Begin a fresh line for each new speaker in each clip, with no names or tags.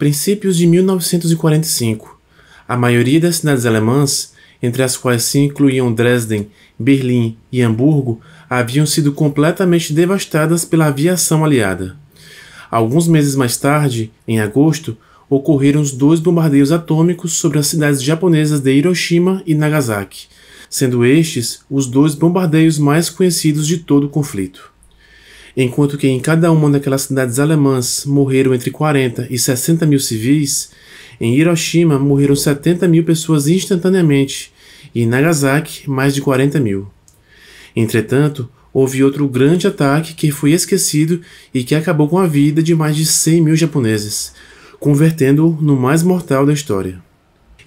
Princípios de 1945. A maioria das cidades alemãs, entre as quais se incluíam Dresden, Berlim e Hamburgo, haviam sido completamente devastadas pela aviação aliada. Alguns meses mais tarde, em agosto, ocorreram os dois bombardeios atômicos sobre as cidades japonesas de Hiroshima e Nagasaki, sendo estes os dois bombardeios mais conhecidos de todo o conflito enquanto que em cada uma daquelas cidades alemãs morreram entre 40 e 60 mil civis, em Hiroshima morreram 70 mil pessoas instantaneamente e em Nagasaki mais de 40 mil. Entretanto, houve outro grande ataque que foi esquecido e que acabou com a vida de mais de 100 mil japoneses, convertendo-o no mais mortal da história.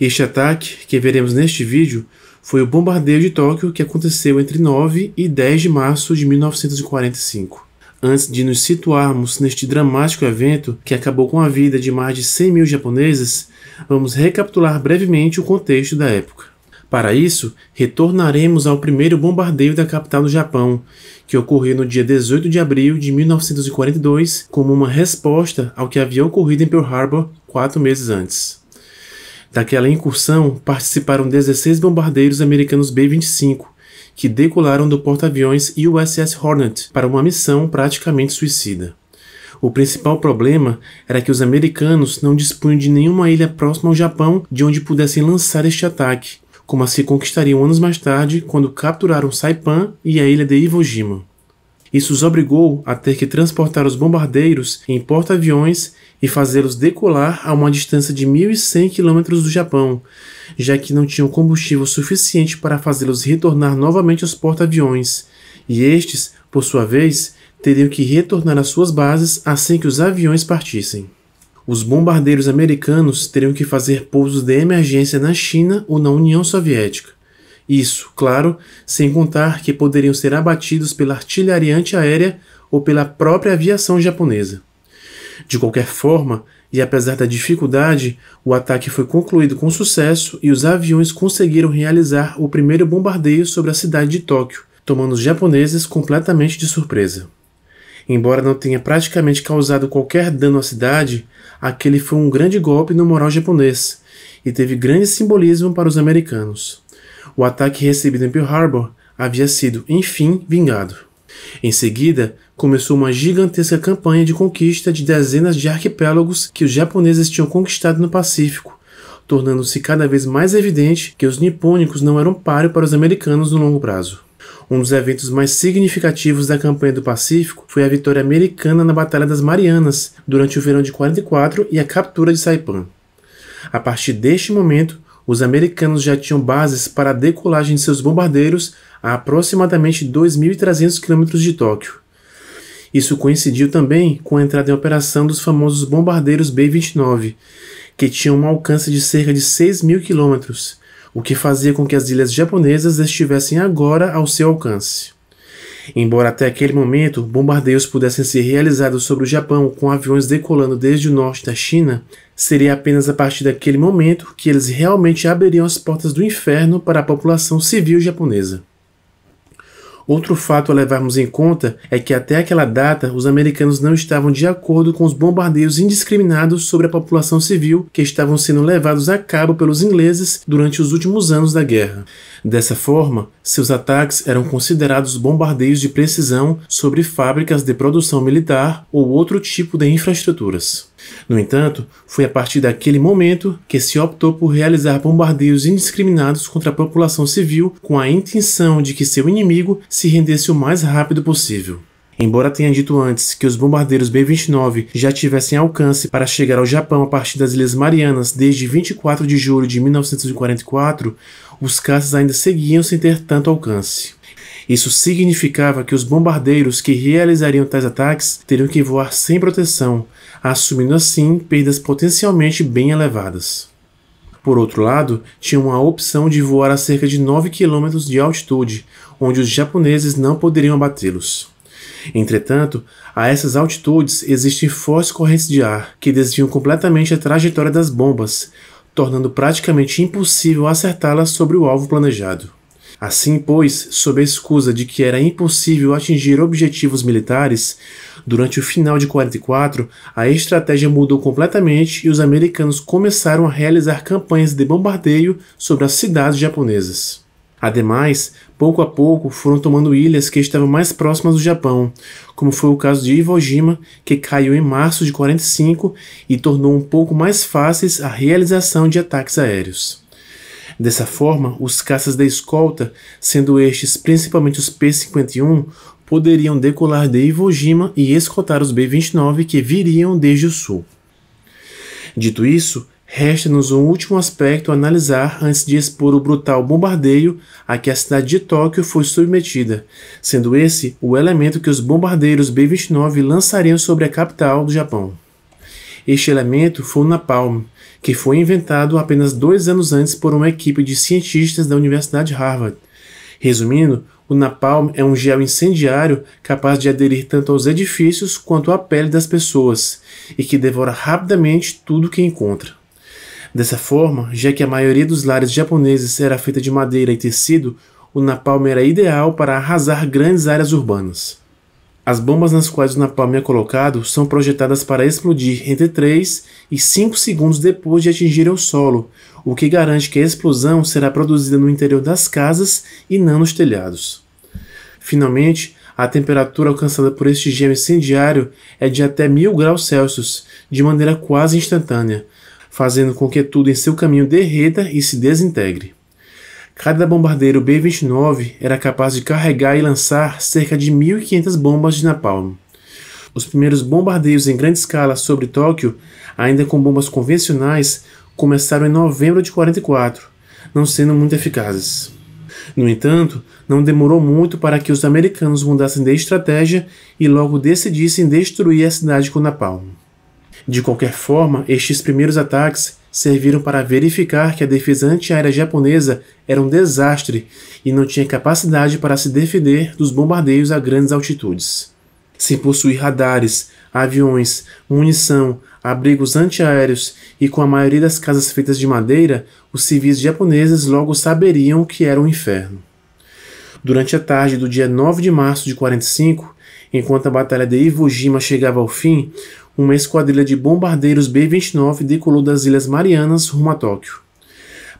Este ataque, que veremos neste vídeo, foi o bombardeio de Tóquio que aconteceu entre 9 e 10 de março de 1945 antes de nos situarmos neste dramático evento que acabou com a vida de mais de 100 mil japoneses, vamos recapitular brevemente o contexto da época. Para isso, retornaremos ao primeiro bombardeio da capital do Japão, que ocorreu no dia 18 de abril de 1942, como uma resposta ao que havia ocorrido em Pearl Harbor quatro meses antes. Daquela incursão participaram 16 bombardeiros americanos B-25, que decolaram do porta-aviões USS Hornet para uma missão praticamente suicida. O principal problema era que os americanos não dispunham de nenhuma ilha próxima ao Japão de onde pudessem lançar este ataque, como a assim se conquistariam anos mais tarde quando capturaram Saipan e a ilha de Iwo Jima. Isso os obrigou a ter que transportar os bombardeiros em porta-aviões e fazê-los decolar a uma distância de 1.100 km do Japão, já que não tinham combustível suficiente para fazê-los retornar novamente aos porta-aviões, e estes, por sua vez, teriam que retornar às suas bases assim que os aviões partissem. Os bombardeiros americanos teriam que fazer pousos de emergência na China ou na União Soviética, isso, claro, sem contar que poderiam ser abatidos pela artilharia antiaérea ou pela própria aviação japonesa. De qualquer forma, e apesar da dificuldade, o ataque foi concluído com sucesso e os aviões conseguiram realizar o primeiro bombardeio sobre a cidade de Tóquio, tomando os japoneses completamente de surpresa. Embora não tenha praticamente causado qualquer dano à cidade, aquele foi um grande golpe no moral japonês e teve grande simbolismo para os americanos o ataque recebido em Pearl Harbor havia sido, enfim, vingado. Em seguida, começou uma gigantesca campanha de conquista de dezenas de arquipélagos que os japoneses tinham conquistado no Pacífico, tornando-se cada vez mais evidente que os nipônicos não eram páreo para os americanos no longo prazo. Um dos eventos mais significativos da campanha do Pacífico foi a vitória americana na Batalha das Marianas durante o verão de 44 e a captura de Saipan. A partir deste momento, os americanos já tinham bases para a decolagem de seus bombardeiros a aproximadamente 2.300 km de Tóquio. Isso coincidiu também com a entrada em operação dos famosos bombardeiros B-29, que tinham um alcance de cerca de 6.000 km, o que fazia com que as ilhas japonesas estivessem agora ao seu alcance. Embora até aquele momento bombardeios pudessem ser realizados sobre o Japão com aviões decolando desde o norte da China, seria apenas a partir daquele momento que eles realmente abririam as portas do inferno para a população civil japonesa. Outro fato a levarmos em conta é que até aquela data os americanos não estavam de acordo com os bombardeios indiscriminados sobre a população civil que estavam sendo levados a cabo pelos ingleses durante os últimos anos da guerra. Dessa forma, seus ataques eram considerados bombardeios de precisão sobre fábricas de produção militar ou outro tipo de infraestruturas. No entanto, foi a partir daquele momento que se optou por realizar bombardeios indiscriminados contra a população civil com a intenção de que seu inimigo se rendesse o mais rápido possível. Embora tenha dito antes que os bombardeiros B-29 já tivessem alcance para chegar ao Japão a partir das Ilhas Marianas desde 24 de julho de 1944, os caças ainda seguiam sem ter tanto alcance. Isso significava que os bombardeiros que realizariam tais ataques teriam que voar sem proteção, assumindo assim perdas potencialmente bem elevadas. Por outro lado, tinham a opção de voar a cerca de 9 km de altitude, onde os japoneses não poderiam abatê-los. Entretanto, a essas altitudes existem fortes correntes de ar que desviam completamente a trajetória das bombas, tornando praticamente impossível acertá-las sobre o alvo planejado. Assim, pois, sob a escusa de que era impossível atingir objetivos militares, durante o final de 44, a estratégia mudou completamente e os americanos começaram a realizar campanhas de bombardeio sobre as cidades japonesas. Ademais, pouco a pouco foram tomando ilhas que estavam mais próximas do Japão, como foi o caso de Iwo Jima, que caiu em março de 45 e tornou um pouco mais fáceis a realização de ataques aéreos. Dessa forma, os caças da escolta, sendo estes principalmente os P-51, poderiam decolar de Iwo Jima e escoltar os B-29 que viriam desde o sul. Dito isso, resta-nos um último aspecto a analisar antes de expor o brutal bombardeio a que a cidade de Tóquio foi submetida, sendo esse o elemento que os bombardeiros B-29 lançariam sobre a capital do Japão. Este elemento foi o napalm, que foi inventado apenas dois anos antes por uma equipe de cientistas da Universidade Harvard. Resumindo, o napalm é um gel incendiário capaz de aderir tanto aos edifícios quanto à pele das pessoas e que devora rapidamente tudo que encontra. Dessa forma, já que a maioria dos lares japoneses era feita de madeira e tecido, o napalm era ideal para arrasar grandes áreas urbanas. As bombas nas quais o napalm é colocado são projetadas para explodir entre 3 e 5 segundos depois de atingirem o solo, o que garante que a explosão será produzida no interior das casas e não nos telhados. Finalmente, a temperatura alcançada por este gel incendiário é de até 1000 graus Celsius, de maneira quase instantânea, fazendo com que tudo em seu caminho derreta e se desintegre. Cada bombardeiro B-29 era capaz de carregar e lançar cerca de 1.500 bombas de napalm. Os primeiros bombardeios em grande escala sobre Tóquio, ainda com bombas convencionais, começaram em novembro de 44, não sendo muito eficazes. No entanto, não demorou muito para que os americanos mudassem de estratégia e logo decidissem destruir a cidade com napalm. De qualquer forma, estes primeiros ataques serviram para verificar que a defesa antiaérea japonesa era um desastre e não tinha capacidade para se defender dos bombardeios a grandes altitudes. Sem possuir radares, aviões, munição, abrigos antiaéreos e com a maioria das casas feitas de madeira, os civis japoneses logo saberiam o que era um inferno. Durante a tarde do dia 9 de março de 1945, enquanto a batalha de Iwo Jima chegava ao fim, uma esquadrilha de bombardeiros B-29 decolou das Ilhas Marianas rumo a Tóquio.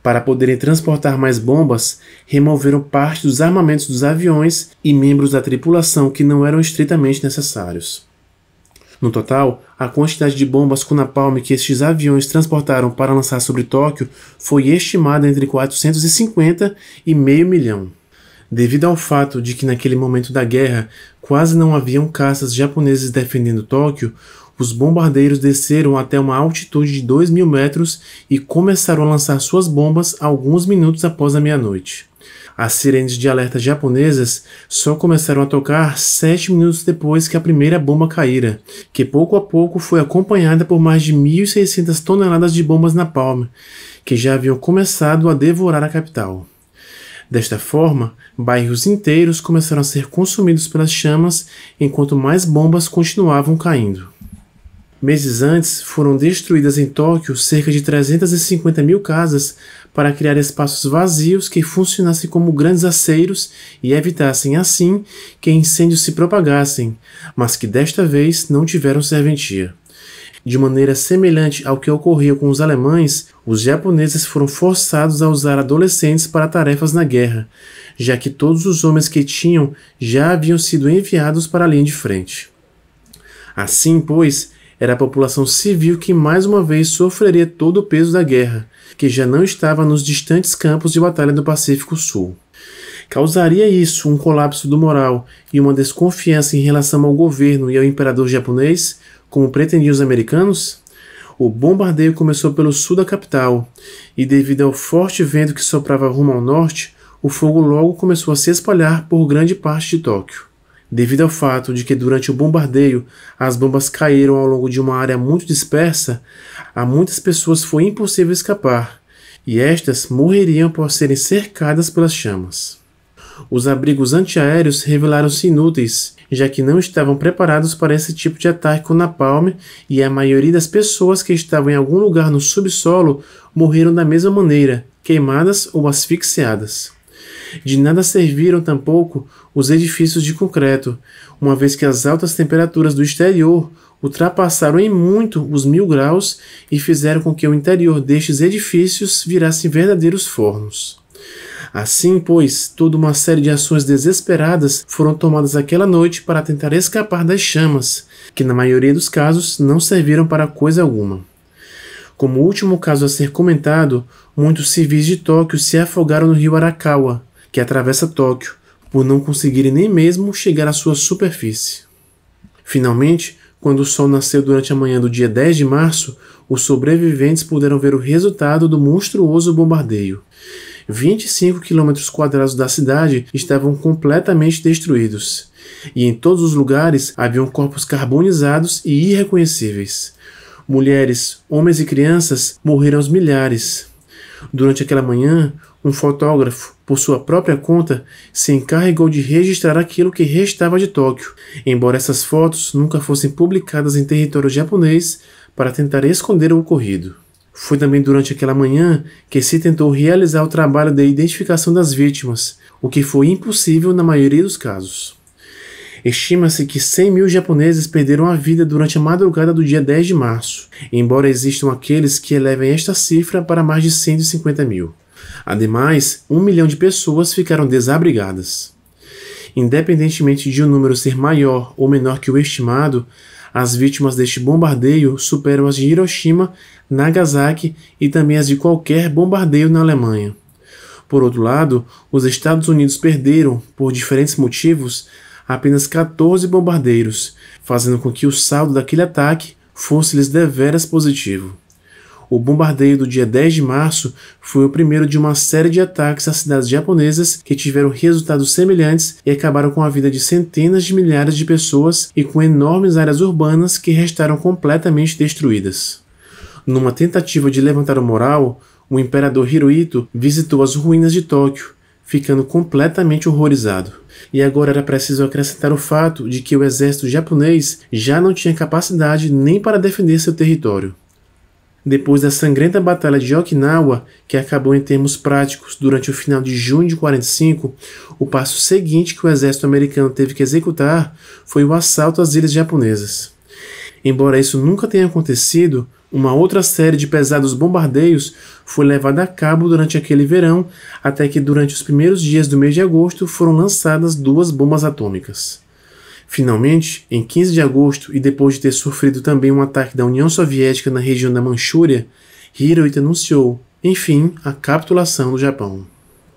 Para poderem transportar mais bombas, removeram parte dos armamentos dos aviões e membros da tripulação que não eram estritamente necessários. No total, a quantidade de bombas com napalm que estes aviões transportaram para lançar sobre Tóquio foi estimada entre 450 e meio milhão. Devido ao fato de que naquele momento da guerra quase não haviam caças japoneses defendendo Tóquio, os bombardeiros desceram até uma altitude de 2 mil metros e começaram a lançar suas bombas alguns minutos após a meia-noite. As sirenes de alerta japonesas só começaram a tocar sete minutos depois que a primeira bomba caíra, que pouco a pouco foi acompanhada por mais de 1.600 toneladas de bombas na palma, que já haviam começado a devorar a capital. Desta forma, bairros inteiros começaram a ser consumidos pelas chamas enquanto mais bombas continuavam caindo. Meses antes, foram destruídas em Tóquio cerca de 350 mil casas para criar espaços vazios que funcionassem como grandes aceiros e evitassem, assim, que incêndios se propagassem, mas que desta vez não tiveram serventia. De maneira semelhante ao que ocorreu com os alemães, os japoneses foram forçados a usar adolescentes para tarefas na guerra, já que todos os homens que tinham já haviam sido enviados para a linha de frente. Assim, pois, era a população civil que mais uma vez sofreria todo o peso da guerra, que já não estava nos distantes campos de batalha do Pacífico Sul. Causaria isso um colapso do moral e uma desconfiança em relação ao governo e ao imperador japonês, como pretendiam os americanos? O bombardeio começou pelo sul da capital, e devido ao forte vento que soprava rumo ao norte, o fogo logo começou a se espalhar por grande parte de Tóquio devido ao fato de que durante o bombardeio as bombas caíram ao longo de uma área muito dispersa, a muitas pessoas foi impossível escapar, e estas morreriam por serem cercadas pelas chamas. Os abrigos antiaéreos revelaram-se inúteis, já que não estavam preparados para esse tipo de ataque com napalm e a maioria das pessoas que estavam em algum lugar no subsolo morreram da mesma maneira, queimadas ou asfixiadas. De nada serviram tampouco os edifícios de concreto, uma vez que as altas temperaturas do exterior ultrapassaram em muito os mil graus e fizeram com que o interior destes edifícios virasse verdadeiros fornos. Assim, pois, toda uma série de ações desesperadas foram tomadas aquela noite para tentar escapar das chamas, que na maioria dos casos não serviram para coisa alguma. Como último caso a ser comentado, muitos civis de Tóquio se afogaram no rio Arakawa, que atravessa Tóquio, por não conseguirem nem mesmo chegar à sua superfície. Finalmente, quando o sol nasceu durante a manhã do dia 10 de março, os sobreviventes puderam ver o resultado do monstruoso bombardeio. 25 quilômetros quadrados da cidade estavam completamente destruídos, e em todos os lugares haviam corpos carbonizados e irreconhecíveis. Mulheres, homens e crianças morreram aos milhares. Durante aquela manhã, um fotógrafo, por sua própria conta, se encarregou de registrar aquilo que restava de Tóquio, embora essas fotos nunca fossem publicadas em território japonês para tentar esconder o ocorrido. Foi também durante aquela manhã que se tentou realizar o trabalho de identificação das vítimas, o que foi impossível na maioria dos casos. Estima-se que 100 mil japoneses perderam a vida durante a madrugada do dia 10 de março, embora existam aqueles que elevem esta cifra para mais de 150 mil. Ademais, um milhão de pessoas ficaram desabrigadas. Independentemente de o um número ser maior ou menor que o estimado, as vítimas deste bombardeio superam as de Hiroshima, Nagasaki e também as de qualquer bombardeio na Alemanha. Por outro lado, os Estados Unidos perderam, por diferentes motivos, apenas 14 bombardeiros, fazendo com que o saldo daquele ataque fosse-lhes deveras positivo. O bombardeio do dia 10 de março foi o primeiro de uma série de ataques às cidades japonesas que tiveram resultados semelhantes e acabaram com a vida de centenas de milhares de pessoas e com enormes áreas urbanas que restaram completamente destruídas. Numa tentativa de levantar o moral, o imperador Hirohito visitou as ruínas de Tóquio ficando completamente horrorizado. E agora era preciso acrescentar o fato de que o exército japonês já não tinha capacidade nem para defender seu território. Depois da sangrenta Batalha de Okinawa, que acabou em termos práticos durante o final de junho de 45, o passo seguinte que o exército americano teve que executar foi o assalto às ilhas japonesas. Embora isso nunca tenha acontecido, uma outra série de pesados bombardeios foi levada a cabo durante aquele verão, até que durante os primeiros dias do mês de agosto foram lançadas duas bombas atômicas. Finalmente, em 15 de agosto, e depois de ter sofrido também um ataque da União Soviética na região da Manchúria, Hirohito anunciou, enfim, a capitulação do Japão.